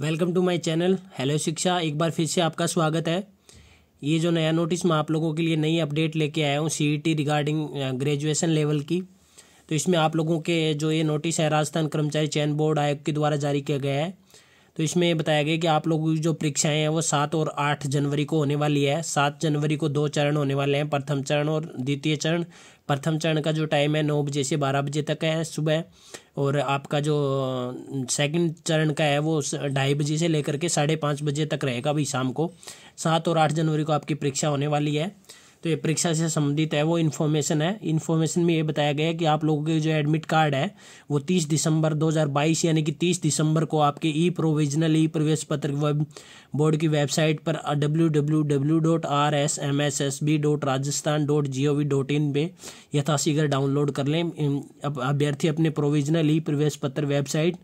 welcome to my channel hello Shiksha एक बार फिर से आपका स्वागत है ये जो नया नोटिस मैं आप लोगों के लिए नई अपडेट लेके आया हूँ सी रिगार्डिंग ग्रेजुएशन लेवल की तो इसमें आप लोगों के जो ये नोटिस है राजस्थान कर्मचारी चयन बोर्ड आयोग के द्वारा जारी किया गया है तो इसमें बताया गया कि आप लोगों की जो परीक्षाएं हैं वो सात और आठ जनवरी को होने वाली है सात जनवरी को दो चरण होने वाले हैं प्रथम चरण और द्वितीय चरण प्रथम चरण का जो टाइम है नौ बजे से बारह बजे तक है सुबह और आपका जो सेकंड चरण का है वो ढाई बजे से लेकर के साढ़े पाँच बजे तक रहेगा अभी शाम को सात और आठ जनवरी को आपकी परीक्षा होने वाली है तो ये परीक्षा से संबंधित है वो इन्फॉर्मेशन है इन्फॉर्मेशन में ये बताया गया है कि आप लोगों के जो एडमिट कार्ड है वो 30 दिसंबर 2022 यानी कि 30 दिसंबर को आपके ई प्रोविजनल ई प्रवेश पत्र वेब बोर्ड की वेबसाइट पर W W W dot dot R S M S S B dot Rajasthan dot G O V dot in पर यथाशीघ्र डाउनलोड कर लें अभ्यर्थी अपने प्रोविजनल ई प्रवेश पत्र वेबसाइट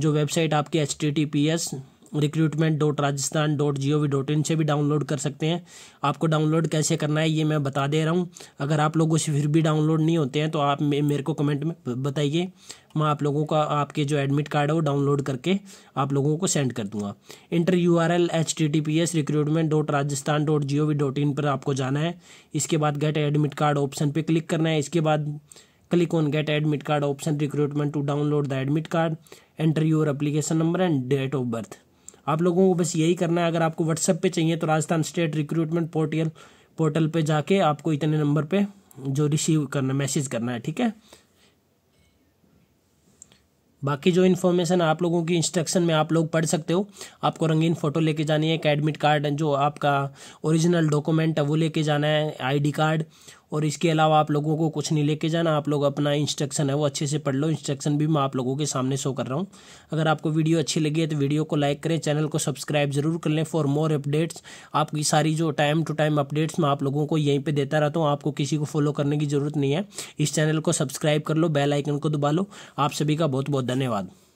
जो वेबसाइट आपकी H T T P S recruitment dot Rajasthan dot G O V dot in से भी डाउनलोड कर सकते हैं आपको डाउनलोड कैसे करना है ये मैं बता दे रहा हूँ अगर आप लोगों से फिर भी डाउनलोड नहीं होते हैं तो आप मेरे को कमेंट में बताइए मैं आप लोगों का आपके जो एडमिट कार्ड है वो डाउनलोड करके आप लोगों को सेंड कर दूंगा enter U R L H T T P S recruitment dot Rajasthan dot G O V dot in पर आपको जाना है इसके बाद गेट एडमिट कार्ड ऑप्शन पर क्लिक करना है इसके बाद click on get admit card option recruitment to download the admit card enter your application number and date of birth आप लोगों को बस यही करना है अगर आपको व्हाट्सएप पे चाहिए तो Rajasthan state recruitment portal portal पे जाके आपको इतने नंबर पे जो रिसीव करना मैसेज करना है ठीक है बाकी जो इन्फॉर्मेशन आप लोगों की इंस्ट्रक्शन में आप लोग पढ़ सकते हो आपको रंगीन फ़ोटो लेके जानी है एक एडमिट कार्ड जो आपका ओरिजिनल डॉक्यूमेंट है वो लेके जाना है आईडी कार्ड और इसके अलावा आप लोगों को कुछ नहीं लेके जाना आप लोग अपना इंस्ट्रक्शन है वो अच्छे से पढ़ लो इंस्ट्रक्शन भी मैं आप लोगों के सामने शो कर रहा हूँ अगर आपको वीडियो अच्छी लगी है तो वीडियो को लाइक करें चैनल को सब्सक्राइब जरूर कर लें फॉर मोर अपडेट्स आपकी सारी जो टाइम टू टाइम अपडेट्स मैं आप लोगों को यहीं पर देता रहता हूँ आपको किसी को फॉलो करने की ज़रूरत नहीं है इस चैनल को सब्सक्राइब कर लो बेलाइकन को दबा लो आप सभी का बहुत बहुत धन्यवाद